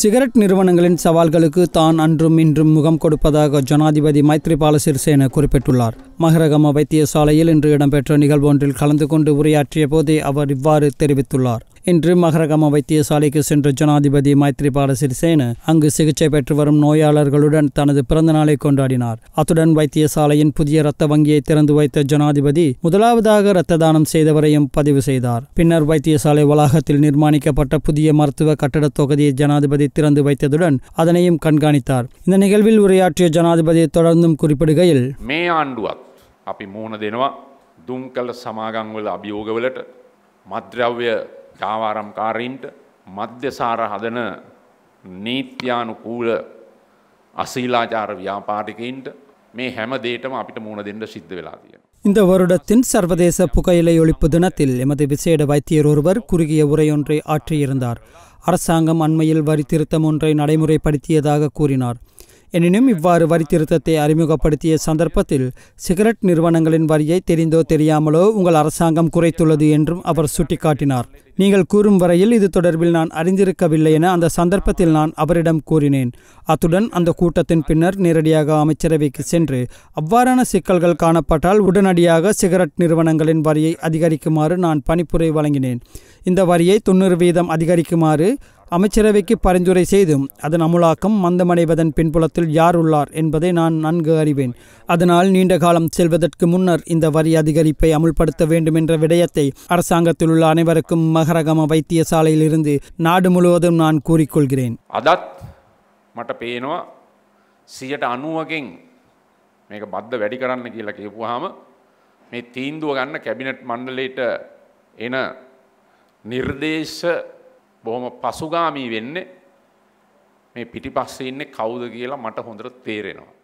Cigarette நிறுவனங்களின் சவால்களுக்கு தான் அன்றும் இன்றும் முகம் கொடுப்பதாக ஜனாதிபதி மைத்ரிபால சிறிசேன குறிப்பிட்டுள்ளார் மகரகம வைத்தியசாலையில் இன்று இடம்பெற்ற நிகழ்வொன்றில் கலந்து கொண்டு உரையாற்றிய போதே அவர் இவ்வாறு தெரிவித்துள்ளார் இன்று மகரகம வைத்தியசாலைக்கு சென்ற ஜனாதிபதி மைத்ரிபால சிறிசேன அங்கு சிகிச்சை பெற்று வரும் நோயாளர்களுடன் தனது பிறந்தநாளை கொண்டாடினார் அத்துடன் வைத்தியசாலையின் புதிய இரத்த வங்கியை திறந்து வைத்த ஜனாதிபதி முதலாவதாக இரத்த தானம் செய்தவரையும் பதிவு செய்தார் பின்னர் வைத்தியசாலை வளாகத்தில் நிர்மாணிக்கப்பட்ட புதிய மருத்துவ கட்டடத் தொகுதியை ஜனாதிபதி திறந்து வைத்ததுடன் அதனையும் கண்காணித்தார் இந்த நிகழ்வில் உரையாற்றிய ஜனாதிபதி தொடர்ந்தும் குறிப்பிடுகையில் மே ஆண்டுவாத் அப்படி மூணு தினவா දුම් කල සමාගංවල අභියෝගවලට ජාවාරම්කාරීන්ට මධ්‍යසාර හදන නීත්‍යානුකූල அசீலாச்சார வியாபாரிகின்ற மே ஹெம தேட்டம் அப்பிட்ட மூணு திண்ட சித்து விழாதிய இந்த வருடத்தின் சர்வதேச புகையிலை ஒழிப்பு தினத்தில் எமது விசேட வைத்தியர் ஒருவர் குறுகிய உரையொன்றை ஆற்றியிருந்தார் அரசாங்கம் அண்மையில் வரி திருத்தம் ஒன்றை நடைமுறைப்படுத்தியதாக கூறினார் எனினும் இவ்வாறு வரி திருத்தத்தை அறிமுகப்படுத்திய சந்தர்ப்பத்தில் சிகரெட் நிறுவனங்களின் வரியை தெரிந்தோ தெரியாமலோ உங்கள் அரசாங்கம் குறைத்துள்ளது என்றும் அவர் சுட்டிக்காட்டினார் நீங்கள் கூறும் வரையில் இது தொடர்பில் நான் அறிந்திருக்கவில்லை என அந்த சந்தர்ப்பத்தில் நான் அவரிடம் கூறினேன் அத்துடன் அந்த கூட்டத்தின் பின்னர் நேரடியாக அமைச்சரவைக்கு சென்று அவ்வாறான சிக்கல்கள் காணப்பட்டால் உடனடியாக சிகரெட் நிறுவனங்களின் வரியை அதிகரிக்குமாறு நான் பணிப்புரை வழங்கினேன் இந்த வரியை தொண்ணூறு வீதம் அதிகரிக்குமாறு அமைச்சரவைக்கு பரிந்துரை செய்தும் அதன் அமுலாக்கம் மந்தமடைவதன் பின்புலத்தில் யார் உள்ளார் என்பதை நான் நன்கு அறிவேன் அதனால் நீண்ட காலம் செல்வதற்கு முன்னர் இந்த வரி அதிகரிப்பை அமுல்படுத்த வேண்டும் என்ற விடயத்தை அரசாங்கத்தில் உள்ள அனைவருக்கும் மகரகம வைத்தியசாலையில் இருந்து நாடு முழுவதும் நான் கூறிக்கொள்கிறேன் அதத் மட்ட பேனோ සියට අනුවකෙන් මේක බද්ධ වැඩි කරන්න කියලා කියපුහම මේ තීන්දුව බොහොම පසුගාමී වෙන්නේ මේ පිටිපස්සේ ඉන්නේ කවුද කියලා මට හොඳට තේරෙනවා.